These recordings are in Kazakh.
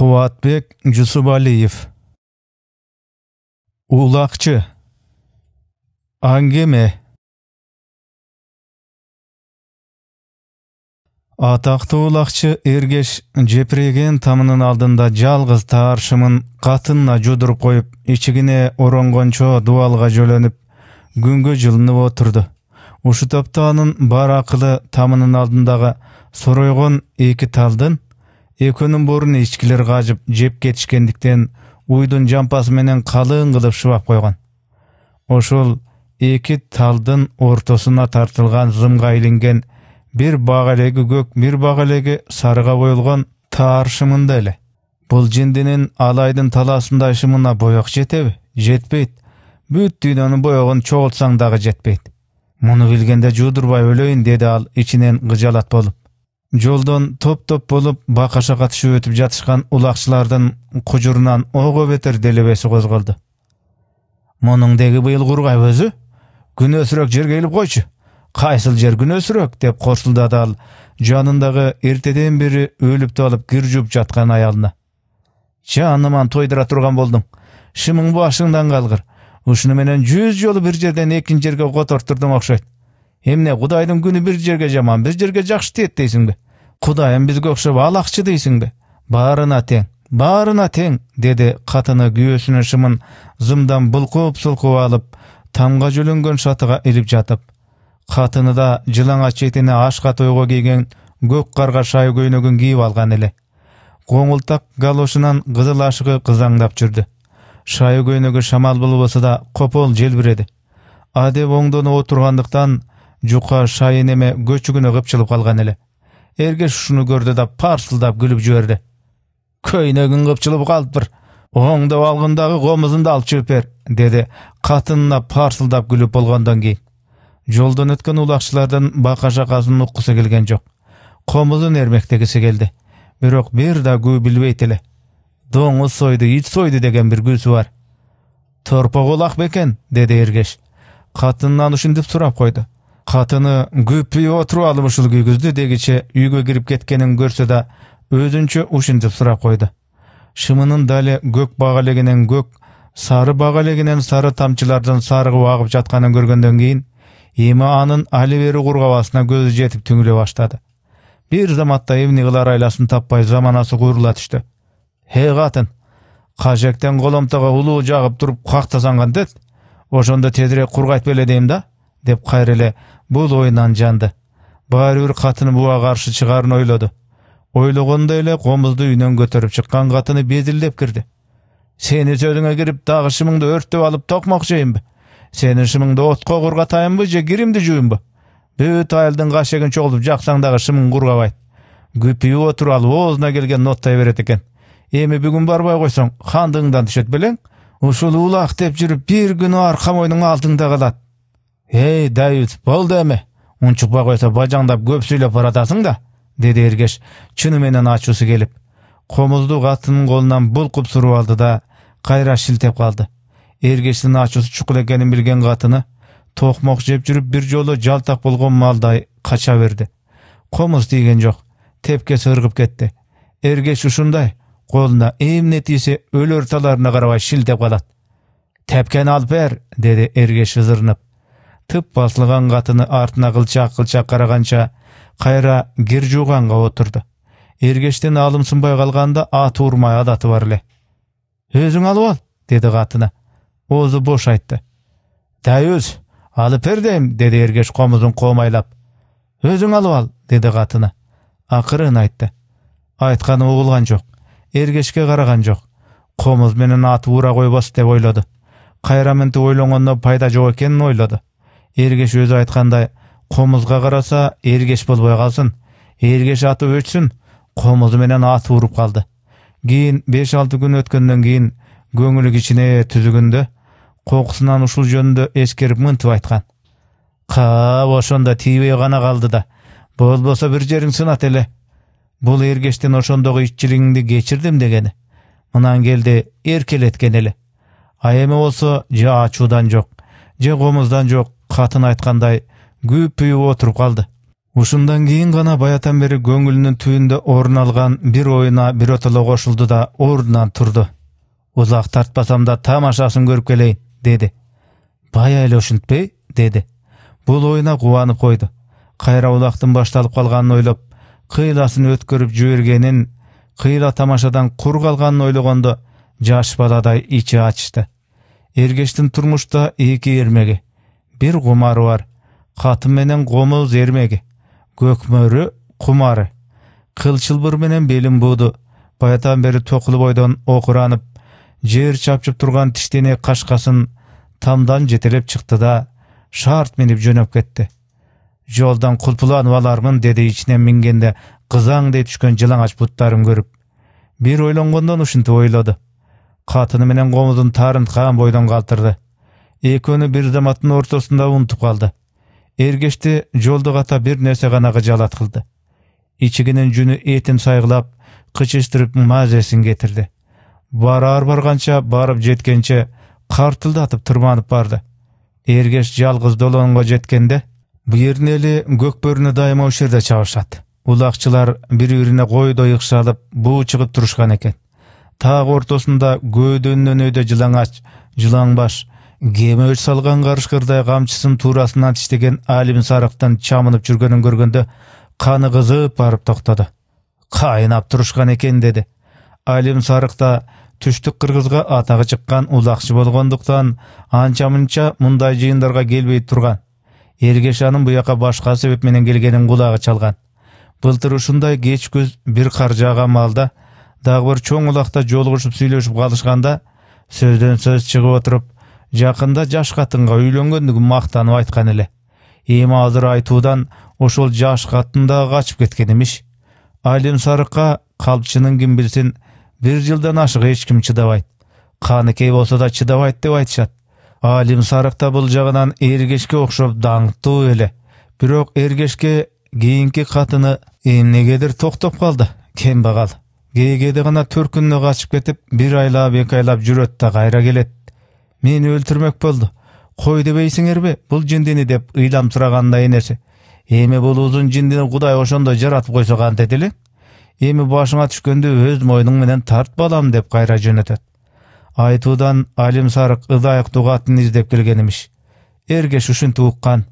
қуатбек Жусубалиев улақчы Аңгеме атақты улақчы ергеш жепіреген тамының алдында жалғыз таршымын қатынна жудыр қойып ішігіне оронгончо дуалға жөленіп гүнгі жылынып отырды ушу бар ақылы тамының алдындағы сұройғын екі талдын эки күн борын ичкилер кажып жеп кетишкендиктен уйдун жампасы менен калың кылып шыбап койгон ошол эки талдын ортосуна тартылган зымга илинген бир бак элеги көк бир бак элеги сарыга боелгон тааршымында эле бул жиндинин алайдын талаасындай шымына боек жетеби жетпейт бүт дүйнөнү боегун чогултсаң дагы жетпейт муну билгенде жуудурбай өлөйүн деди ал ичинен кыжалат болуп жолдон топ топ болуп бакашага түшүп өтүп жатышкан улакчылардын кужурунан ого бетер делебеси козголду мунун деги быйыл кургай өзү күнөөсүрөөк жерге илип койчу кайсыл жер күнөөсүрөөк деп корсулдады ал жанындагы эртеден бери өлүп алып кир жууп жаткан аялына жаныман тойдура турган болдуң шымың башыңдан калгыр ушуну менен жүз жолу бир жерден экинчи жерге котортурдуң окшойт эмне кудайдын күнү бир жерге жаман бир жерге жакшы тиет дейсиңби кудайым бизге окшоп алакчы дейсиңби баарына тең баарына тең деди катыны күйөөсүнүн шымын зымдан булкуп сулкуп алып тамга жөлөнгөн шатыга илип жатып катыны да жылаңач четине ашка тойго кийген көк карга шай көйнөгүн кийип алган эле коңултак галошунан кызыл ашыгы кызаңдап жүрдү шай көйнөгү шамал болбосо да копол желбиреди адеп оңдонуп отургандыктан жука шайын эме көчүгүнө кыпчылып калган эле эргеш ушуну көрдү да парсылдап күлүп жиберди көйнөгүң кыпчылып калыптыр оңдоп дагы комузуңду алып чыгып бер деди катынына парсылдап күлүп болгондон кийин жолдон өткөн улакчылардын бака шакасын уккусу келген жок комузун эрмектегиси келди бирок бир да күү билбейт эле доңуз сойду ит сойду деген бир күүсү бар торпо кулак бекен деди эргеш катынынан ушинтип сурап койду катыны күпүй отуруп алып ушул күйгүздү дегиче үйгө кирип кеткенин көрсө да өзүнчө ушинтип сурап койду шымынын дали көк бага көк сары бага элегинен сары тамчылардан сарығы агып жатканын көргөндөн кийин эми анын али бери кургабасына көзү жетип түңүлө баштады бир заматта эмне кылар айласын таппай заманасы куурула түштү қатын, катын кажектен коломтого улуу жагып туруп кактасаң кантет ошондо тезирээк кургайт беле дейм да деп қайреле бұл ойынан жанды баары қатыны катыны буга каршы ойлады ойлоду ойлогондой эле комузду үйүнөн көтөрүп чыккан катыны безилдеп кирди сені сөзүңө кіріп дагы шымыңды өрттеп алып токмок ба сенин шымыңды отко ба же киримди ба бүт айылдын кашегин чогултуп жаксаң дагы шымың кургабайт күпүйүп отуруп ал оозуна келген ноттай береді екен эми бүгін барбай қойсаң хандыгыңдан түшөт белең ушул улак деп жүріп бір күнү арқа мойның алдыңда калат ей дәйіт болды эми унчукпак қойса бажаңдап көп сөйлеп баратасың да деді эргеш чыны менен келіп. келип комузду қолынан бұл құп суруп алды да қайра шілтеп қалды. Ергештің ашусы чукул экенин білген катыны токмок жеп жүріп бир жолу жалтак болған малдай қача берди комуз тийген жок тепкеси ыргып кетти эргеш ушундай колуна эмне тийсе өл орталарына карабай шилтеп калат тепкени алып бер деді эргеш ызырынып тып басылған қатыны артына қылча-қылча қарағанша қайра гер жуғанға отырды ергештен алымсынбай қалғанда аты ұрмай адаты бар іле өзің алып ал деді қатыны Озы бош айтты өз, алып әрдейм», деді ергеш қомызын қомайлап өзің алып ал деді қатыны ақырын айтты айтқаны ұғылған жоқ ергешке қараған жоқ қомыз менен аты ұра қойбас деп ойлады қайра мінті пайда жоқ екенін ойлады эргеш өзү айткандай комузга караса эргеш болбой калсын эргеш атып өчсүн комузу менен атып уруп калды кийин беш алты күн өткөндөн кийин көңүлү кичине түзүгүндө кокусунан ушул жөнүндө эскерип мынтип айткан кап ошондо тийбей гана калды да болбосо бир жериң сынат эле бул эргештин ошондогу итчилигиңди кечирдим дегени мынан келди эркелеткен эле а эми болсо же ачуудан жок же комуздан жок қатын айтқандай гүп ұйып отырып қалды ушундан кийин гана баятан бери көңүлүнүн түбүндө орун алган бир оюна биротоло кошулду да ордунан турду узак тартпасам да тамашасын көрүп келейин деди бая эле ушинтпей деди бул оюна кубанып койду кайра улактын башталып калганын ойлоп кыйласын өткөрүп жибергенин кыйла тамашадан кур калганын ойлогондо жаш баладай ичи ачышты эргештин турмушта эки эрмеги Бір құмары бар қатыменен менен қомыл зермегі көкмөрі құмары қыл менен белін буды баятан бері тоқылы бойдан оқыранып жер чапчып тұрған тіштене қашқасын тамдан жетелеп шықты да шарт мініп жөнөп кетті жолдан құлпыланып алармын деді ішінен мінгенде қызаңдай түшкен жылаңаш бұттарын көріп бір ойланғандан ушинтип ойлады қатыны менен қомызын қаған бойдан қалтырды экөөнү бир заматтын ортосунда унутуп калды эргешти жолдук ата бир нерсе гана кыжалат кылды ичигинин жүнү этин сайгылап кычыштырып мазесин кетирди барар барганча барып жеткенче картылдатып тырманып барды эргеш жалгыз долонго жеткенде буердин эли көк бөрүнү дайыма ушуерде чабышат улакчылар бири бирине койдой ыкшалып буу чыгып турушкан экен так ортосунда көөдөнүнөн өйдө жылаңач жылаңбаш кеме өч салған қарышқырдай камчысын турасынан тиштеген алим сарықтан чамынып жүргөнүн көргөндө каны кызып барып тоқтады турушкан экен деди деді сарык да түштүк кыргызга атағы чыккан улакчы болгондуктан анча мынча мындай жыйындарга келбей анын ергешаның башка себеп менен келгенин кулагы чалган былтыр ушундай кеч бир кар жааган малда дагы бир чоң улакта жолугушуп сүйлөшүп қалышқанда сөзден сөз чыгып отырып Жақында жаш қатынға үйлөнгөндүгүн мақтанып айтқан эле эми азыр айтудан ошол жаш катын да качып кеткен имиш алим сарыққа калпчынын ким билсин бир жылдан ашық ешкім ким чыдабайт болса да чыдабайт деп айтышат алим сарык да бул жагынан эргешке окшоп даңктуу эле бирок эргешке кийинки катыны эмнегедир токтоп калды кембагал кээгеде гана төркүнүнө қашып кетип бир айлап эки айлап жүрөт да қайра келет мени өлтүрмөк болду кой дебейсиңерби бул жиндини деп ыйламсырагандай энеси эми бул узун жиндини кудай ошондой жаратып койсо кантет эле эми башыңа түшкөндү өз мойнуң менен тарт балам деп кайра жөнөтөт айтуудан алим сарык ыдайыктуу катын издеп келген имиш эргеш ушинтип уккан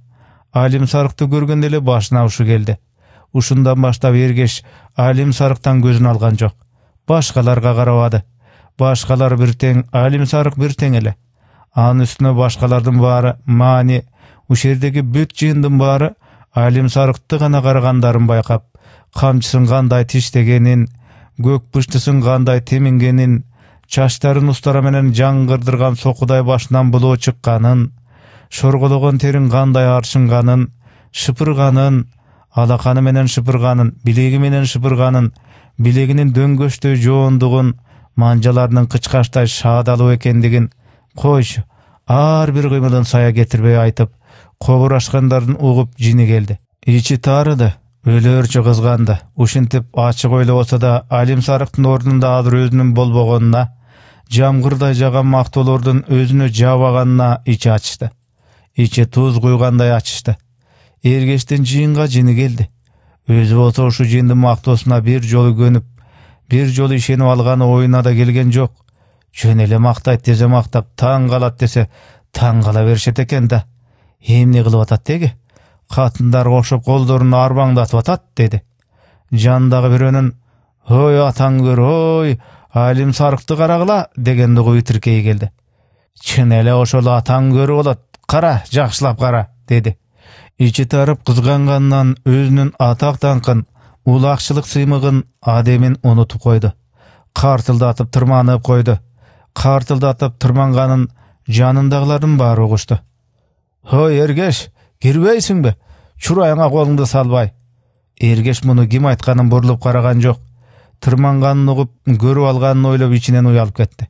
алим сарыкты көргөндө эле башына ушу келди ушундан баштап эргеш алим сарыктан көзүн алган жок башкаларга карабады башкалар бир тең алим сарык бир тең эле анын үстүнө башкалардын баары маани ушердеги бүт жыйындын баары алимсарыкты гана карагандарын байкап камчысын кандай тиштегенин көк пыштысын кандай темингенин чачтарын устара менен жаңгырдырган сокудай башынан булуу чыкканын шоргологон терин кандай аршынганын шыпырганын алаканы менен шыпырганын билеги менен шыпырганын билегинин дөңгөчтөй жоондугун манжаларынын кычкачтай шаадалуу экендигин койчу ар бир кыймылын сая кетирбей айтып кобур ұғып угуп жини келди ичи таарыды өлөрчө кызганды ушинтип ачык ойлобосо да алим сарыктын ордунда азыр өзүнүн болбогонуна жамгырдай жаган мактоолордун өзүнө жаабаганына ичи ачышты ичи туз куйгандай ачышты эргештин жыйынга жини келди өзү болсо ушул жыйындын мактоосуна бир жолу көнүп бир жолу ишенип алганы оюна да келген жок жөн эле мактайт десе мактап таң калат десе таң кала беришет экен да эмне кылып атат деги катындар кошуп колдорун арбаңдатып атат деди жанындагы бирөөнүн ой атаң көр ой алим сарыкты карагыла дегенди угуп итиркей келди чын эле ошол атаң көрү болот кара жакшылап кара деди ичи тарып кызганганынан өзүнүн атак даңкын улакчылык сыймыгын адемин унутуп койду картылдатып тырманып койду қартылдатып тұрманғанын жанындағылардың бары ұғышты хой эргеш кирбейсиңби чурайыңа қолыңды салбай эргеш мұны кім айтқанын бурулуп қараған жоқ. тырманганын ұғып көрүп алғанын ойлоп ичинен уялып кетті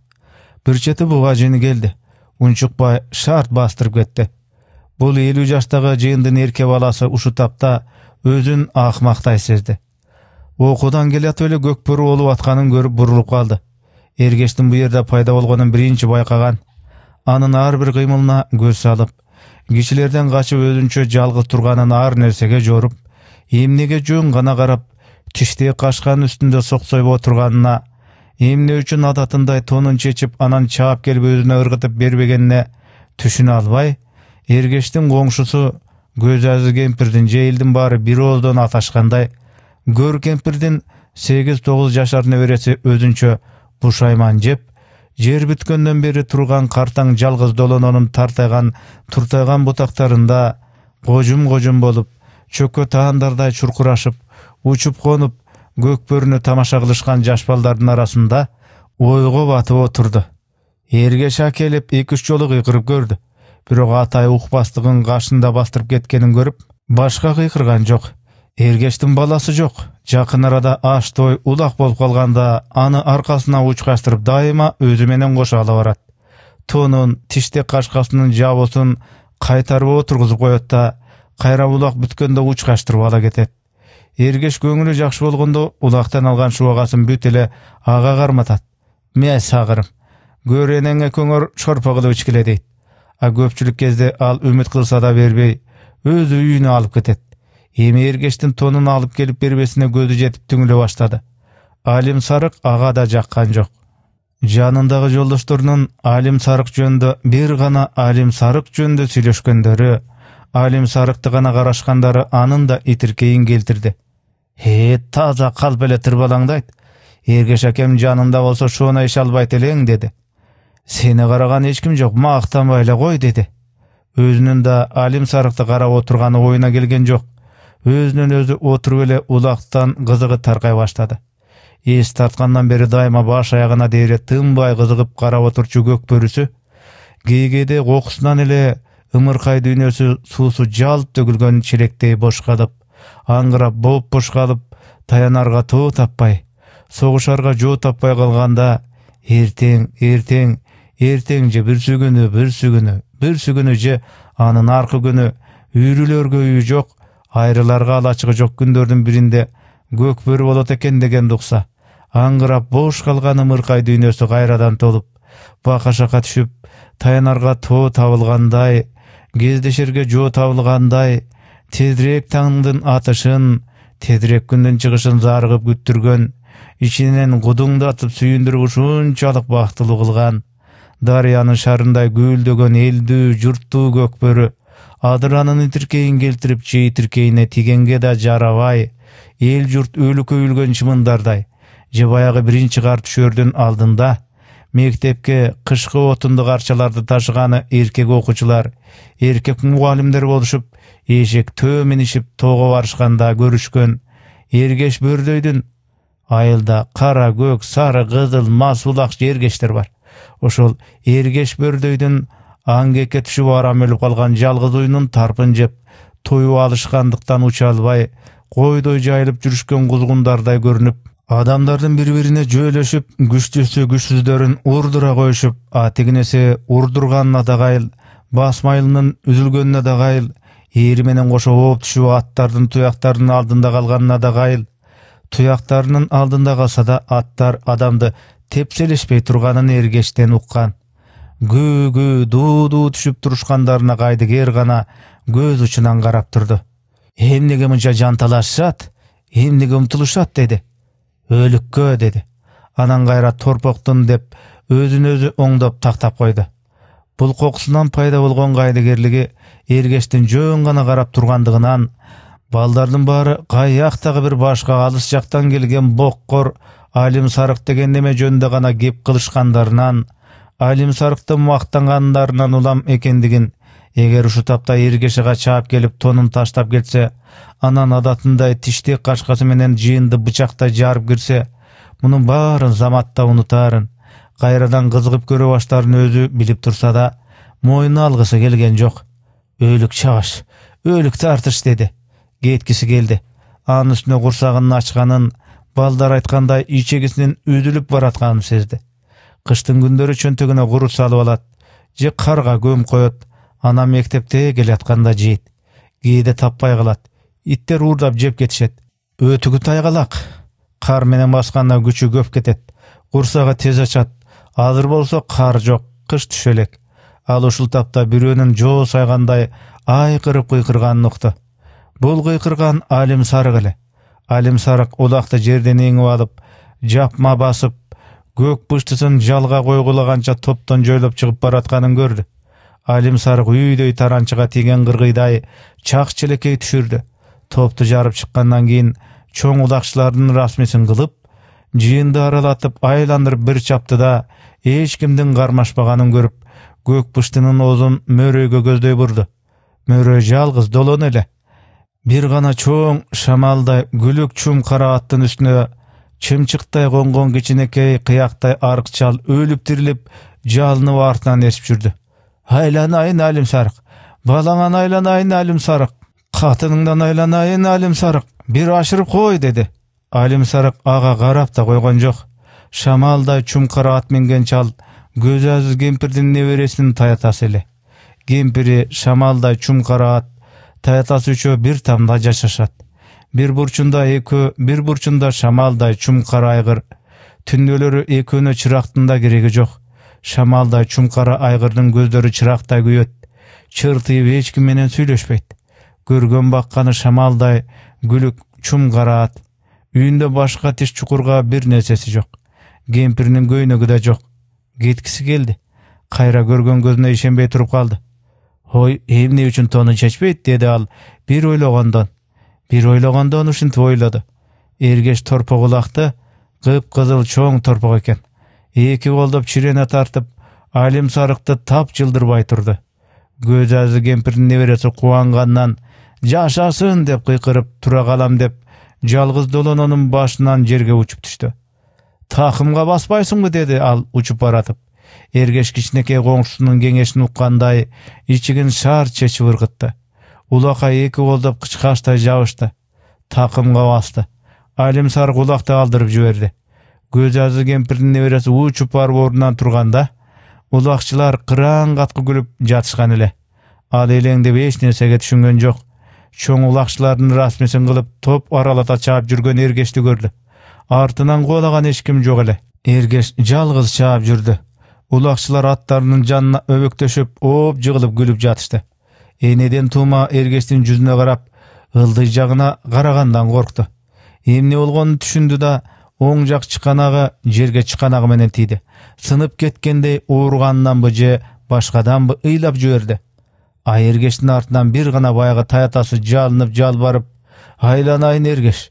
бир чети буга келді, келди унчукпай шарт бастырып кетті. Бұл элүү жаштагы жыйындын эрке баласы ушу тапта өзүн акмактай сезди окуудан келатып эле көкбөрү болуп атканын көрүп бурулуп қалды эргештин бу пайда болгонун биринчи байкаган анын ар бир кыймылына көз салып кишилерден качып өзүнчө жалгыз турганын ар нерсеге жоруп эмнеге жөн гана карап тиштей қашқан үстүндө соксоюп отурганына эмне үчүн адатындай тонун чечип анан чаап келип өзүнө ыргытып бербегенине түшүнө албай эргештин коңшусу көз азы кемпирдин жейилдин баары бирөөздөн аташкандай көр кемпирдин 8-9 жашар небереси өзүнчө бушайман жеп жер бүткөндөн бери турган картаң жалгыз долононун тартайган туртайган бутактарында кожум кожум болуп чөккө таандардай чуркурашып учуп конуп бөрүнү тамаша кылышкан жаш балдардын арасында ойго батып отурду эргеша келип эки үч жолу кыйкырып көрдү бирок атай укпастыгын кашында бастырып кеткенин көрүп башка кыйкырган жок эргештин баласы жок жакын арада аш той улак болуп калганда аны аркасына учкаштырып дайыма өзү менен кошо ала барат Тонун тиштек кашкасынын жабуусун кайтарып отургузуп коет да кайра улак бүткөндө учкаштырып ала кетет эргеш көңүлү жакшы болгондо улактан алган шубагасын бүт эле ага карматат мә сагырым көр энеңе көңөр шорпо кылып дейт а көпчүлүк кезде ал үмүт кылса да бербей өз үйүнө алып кетет эми эргештин тонын алып келіп бербесіне көзі жетіп түңүлө баштады алим сарық ага да жаққан жоқ жанындағы жолдошторунун алим сарық жөнді бир гана алим сарық жөнүндө сүйлөшкөндөрү алим сарықты ғана карашкандары анын да итиркейин келтирди э таза калп эле айт эргеш акем жанында болса шоонайыш албайт элең деди сени караган эч ким жок мактанбай эле деді. деди өзүнүн да алим сарықты карап отырғаны оюна келген жоқ өзінен өзі отырып эле ұлақтан қызығы тарқай баштады Ес тартқаннан бері дайма баш аяғына дейре тынбай қызығып карап отурчу көк бөрісі, Гегеде қоқысынан эле ымыркай дүйнөсү суусу жалып төгілген челектей бошқалып, аңгырап боп бошқалып, таянарга тоо таппай соғышарға жоо таппай қалғанда, ертең, эртең ертең же бүрсү күнү бүрсү же анын аркы күні үйрүлөргө үйү жок Айрыларға алачығы жоқ жок күндөрдүн биринде көк бөрү болот экен дегенди укса аңгырап бош калган ымыркай дүйнөсү кайрадан толуп шака түшүп таянарга тоо табылгандай кездешерге жоо табылгандай тезирээк таңдын атышын тезирээк күндүн чыгышын зарыгып күттүргөн ичинен кудуңдатып сүйүндүрүп ушунчалык бактылуу кылган дарыянын шарындай күүлдөгөн элдүү журттуу көкбөрү адыр анын келтіріп, келтирип жей тиркейине тигенге да жарабай ел жұрт өлі үйүлгөн чымындардай же баягы биринчи кар алдында мектепке қышқы отынды қаршаларды ташығаны еркек окуучулар еркек мугалимдер болушуп ешек төө минишип тоого барышканда көрүшкөн эргеш бөрдөйдүн айылда қара, көк сары кызыл масулақ жергештер бар ошол эргеш бөрдөйдүн аңге түшүп арам өлүп калган жалгыз уюнун тарпын жеп тоюп алышкандыктан уча албай койдой жайылып жүрүшкөн кузгундардай көрүнүп адамдардын бири бирине жөөлөшүп күчтүүсү күчсүздөрүн урдура коюшуп тигинеси урдурганына бас басмайылынын үзүлгөнүнө кайыл эри менен кошо ооп түшүп аттардын туяктарынын алдында калганына кайыл туяктарынын алдында калса да аттар адамды тепселешпей турганын эргечтен уккан гүгі дуу түшүп турушкандарына кайдыгер гана көз учунан карап турду эмнеге мынча жанталашышат эмнеге умтулушат деди өлүккө деди анан кайра торпоктун деп өзүн өзү оңдоп тактап койду бул кокусунан пайда болгон кайдыгерлиги эргештин жөн гана карап тургандыгынан балдардын баары каяктагы бир башка алыс жактан келген боккор алим сарык деген неме жөнүндө гана кеп кылышкандарынан сарықты мақтанғандарынан ұлам екендігін, егер ұшы тапта ергешіға чаап келіп, тонын таштап келсе анан адатындай тиштек қашқасы менен жыйынды бычактай жарып кірсе мұның барын заматта унутарын Қайрадан қызғып көрө баштарын өзі біліп турса да мойнуна алғысы келген жоқ. өлік чабаш өлік тартыш деді кеткісі келді анын үстіне құрсағын ашқанын балдар айтқандай ичегісінен үзіліп баратқанын сезді кыштын күндөрү чөнтөгүнө курут салып алат же карга көмүп коет анан мектепте келатканда жейт кээде таппай калат иттер уурдап жеп кетишет өтүгү тайгалак кар менен басканда күчү көп кетет курсагы тез ачат азыр болсо кар жок кыш түшө элек ал ушул тапта бирөөнүн жоо сайгандай айкырып кыйкырганын укту бул кыйкырган алим сарык эле алим сарык улакты жерден эңип алып жапма басып көк бұштысын жалға койгулаганча топтон жойлоп чыгып баратқанын көрді. алимсар сарық таранчыга тийген кыргыйдай чак челекей түшірді. Топты жарып шыққаннан кейін, чоң ұлақшылардың расмесін қылып, жиынды аралатып айландырып бір чапты да эч қармашпағанын көріп, көрүп көк бұштының озын мөөрөйгө көздей бурду мөрөй жалғыз долон эле бир чоң шамалдай гүлік чум қара аттың үстіне чымчыктай конгон кичинекей кыяктай арык чал өлүп тирилип жалынып артынан эрчип жүрдү айланайын алим сарык балаңан айланайын алим сарык катыныңдан айланайын алим сарык бир ашырып кой деди алим сарык ага карап да койгон жок шамалдай чумкара ат минген чал көз азыз кемпирдин небересинин таятасы эле кемпири шамалдай чумкара ат таятасы үчөө бир тамда жашашат бир бурчунда шамалдай чумкара айгыр түндөлөрү экөөнө чырактын да кереги жок шамалдай чумкара айгырдын көздөрү чырактай күйөт чыртыйып эч ким менен сүйлөшпөйт көргөн бакканы шамалдай күлүк чум кара ат үйүндө башка тиш чукурга бир нерсеси жок кемпиринин көйнөгү да жок кеткиси келди кайра көргөн көзүнө ишенбей туруп калды ой эмне үчүн тонун чечпейт деди ал бир ойлогондон Бір ойлағанда он үшін ойлады. Ергеш улакты қып қызыл чоң торпоқ екен. Екі қолдап чирене тартып, алим сарықты тап жылдырбай тұрды. Көз азы невересі небереси қуанғаннан «Жашасын!» деп қиқырып тұра қалам деп, жалғыз долононун башынан жерге ұшып түшті. «Тақымға баспайсың ба?» деді ал ұшып баратып. Ергеш кичинекей коңшусунун кеңесін ұққандай, ішігін шар чечип ырғытты улака екі колдоп кычкачтай жабышты Тақымға басты сар кулакты алдырып жиберди көз азы кемпирдин небереси учуп барып ордунан турганда улакчылар қыран каткы күлүп жатышкан эле ал элеңдеп эч нерсеге түшүнгөн жоқ. чоң ұлақшылардың расмисин кылып топ аралата чаап жүрген ергешті көрді. артынан қолаған ешкім жоқ жок эле эргеш жалгыз чаап жүрдү улакчылар аттарынын жанына өбөктөшүп ооп жыгылып күліп жатышты энеден туума эргештин жүзүнө карап ылдый жагына карагандан коркту эмне болгонун түшүндү да оң жак чыканагы жерге чыканагы менен тийди сынып кеткендей ооруганынанбы же башкаданбы ыйлап жиберди Ай эргештин артынан бир гана баягы таятасы жалынып жалбарып айланайын эргеш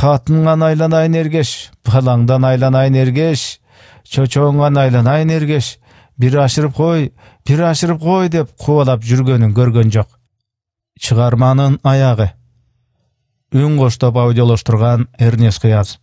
катыныңан айланайын эргеш балаңдан айланайын эргеш чочоңуңан айланайын эргеш бир ашырып кой бир ашырып қой деп қуалап жүргенін көрген жоқ шығарманың аяғы үн қоштап аудиолоштурган эрнес қияз